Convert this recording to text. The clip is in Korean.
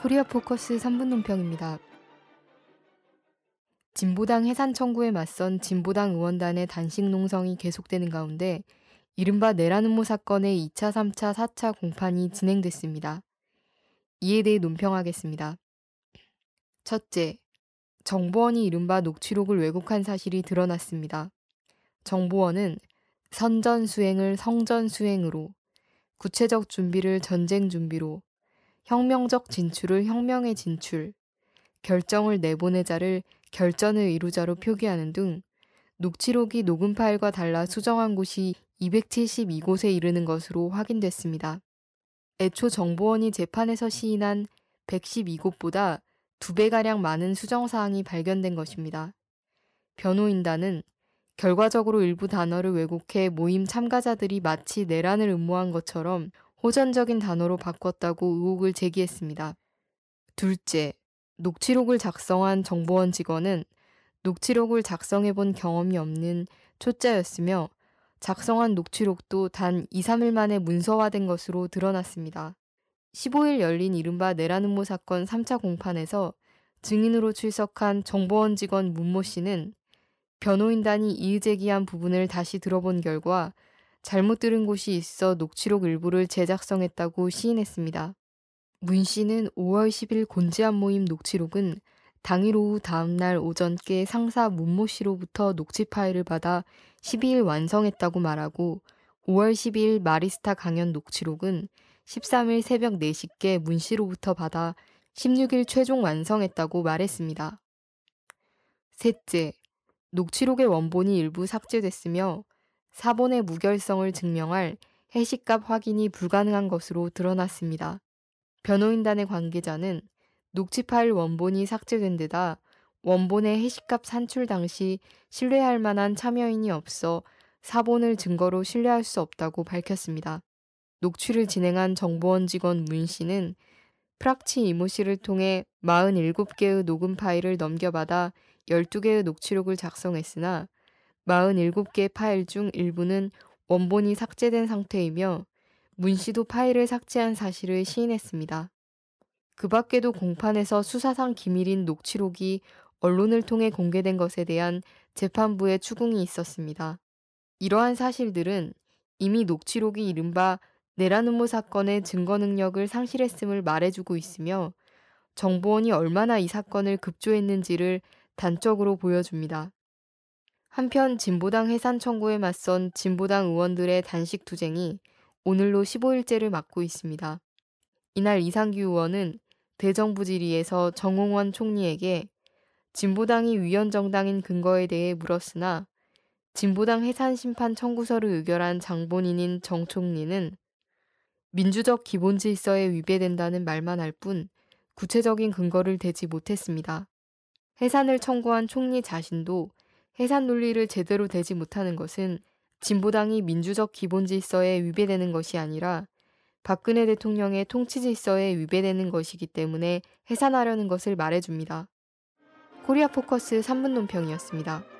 코리아 포커스 3분 논평입니다. 진보당 해산 청구에 맞선 진보당 의원단의 단식 농성이 계속되는 가운데 이른바 내란음모 사건의 2차, 3차, 4차 공판이 진행됐습니다. 이에 대해 논평하겠습니다. 첫째, 정보원이 이른바 녹취록을 왜곡한 사실이 드러났습니다. 정보원은 선전 수행을 성전 수행으로, 구체적 준비를 전쟁 준비로, 혁명적 진출을 혁명의 진출, 결정을 내보내자를 결전의 이루자로 표기하는 등 녹취록이 녹음 파일과 달라 수정한 곳이 272곳에 이르는 것으로 확인됐습니다. 애초 정보원이 재판에서 시인한 112곳보다 2배가량 많은 수정사항이 발견된 것입니다. 변호인단은 결과적으로 일부 단어를 왜곡해 모임 참가자들이 마치 내란을 음모한 것처럼 호전적인 단어로 바꿨다고 의혹을 제기했습니다. 둘째, 녹취록을 작성한 정보원 직원은 녹취록을 작성해본 경험이 없는 초짜였으며 작성한 녹취록도 단 2, 3일 만에 문서화된 것으로 드러났습니다. 15일 열린 이른바 내란음모 사건 3차 공판에서 증인으로 출석한 정보원 직원 문모 씨는 변호인단이 이의 제기한 부분을 다시 들어본 결과 잘못 들은 곳이 있어 녹취록 일부를 재작성했다고 시인했습니다. 문 씨는 5월 10일 곤지암 모임 녹취록은 당일 오후 다음날 오전께 상사 문모 씨로부터 녹취 파일을 받아 12일 완성했다고 말하고 5월 12일 마리스타 강연 녹취록은 13일 새벽 4시께 문 씨로부터 받아 16일 최종 완성했다고 말했습니다. 셋째, 녹취록의 원본이 일부 삭제됐으며 사본의 무결성을 증명할 해시값 확인이 불가능한 것으로 드러났습니다. 변호인단의 관계자는 녹취 파일 원본이 삭제된 데다 원본의 해시값 산출 당시 신뢰할 만한 참여인이 없어 사본을 증거로 신뢰할 수 없다고 밝혔습니다. 녹취를 진행한 정보원 직원 문 씨는 프락치 이모 씨를 통해 47개의 녹음 파일을 넘겨받아 12개의 녹취록을 작성했으나 47개 파일 중 일부는 원본이 삭제된 상태이며 문 씨도 파일을 삭제한 사실을 시인했습니다. 그 밖에도 공판에서 수사상 기밀인 녹취록이 언론을 통해 공개된 것에 대한 재판부의 추궁이 있었습니다. 이러한 사실들은 이미 녹취록이 이른바 내란음모 사건의 증거 능력을 상실했음을 말해주고 있으며 정보원이 얼마나 이 사건을 급조했는지를 단적으로 보여줍니다. 한편 진보당 해산 청구에 맞선 진보당 의원들의 단식 투쟁이 오늘로 15일째를 맞고 있습니다. 이날 이상규 의원은 대정부 질의에서 정홍원 총리에게 진보당이 위헌 정당인 근거에 대해 물었으나 진보당 해산 심판 청구서를 의결한 장본인인 정 총리는 민주적 기본 질서에 위배된다는 말만 할 뿐 구체적인 근거를 대지 못했습니다. 해산을 청구한 총리 자신도 해산 논리를 제대로 되지 못하는 것은 진보당이 민주적 기본 질서에 위배되는 것이 아니라 박근혜 대통령의 통치 질서에 위배되는 것이기 때문에 해산하려는 것을 말해줍니다. 코리아 포커스 3분 논평이었습니다.